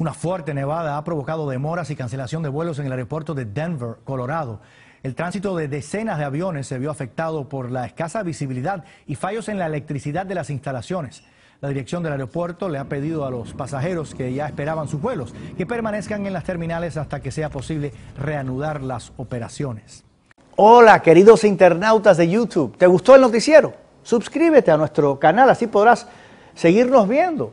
Una fuerte nevada ha provocado demoras y cancelación de vuelos en el aeropuerto de Denver, Colorado. El tránsito de decenas de aviones se vio afectado por la escasa visibilidad y fallos en la electricidad de las instalaciones. La dirección del aeropuerto le ha pedido a los pasajeros que ya esperaban sus vuelos que permanezcan en las terminales hasta que sea posible reanudar las operaciones. Hola, queridos internautas de YouTube. ¿Te gustó el noticiero? Suscríbete a nuestro canal, así podrás seguirnos viendo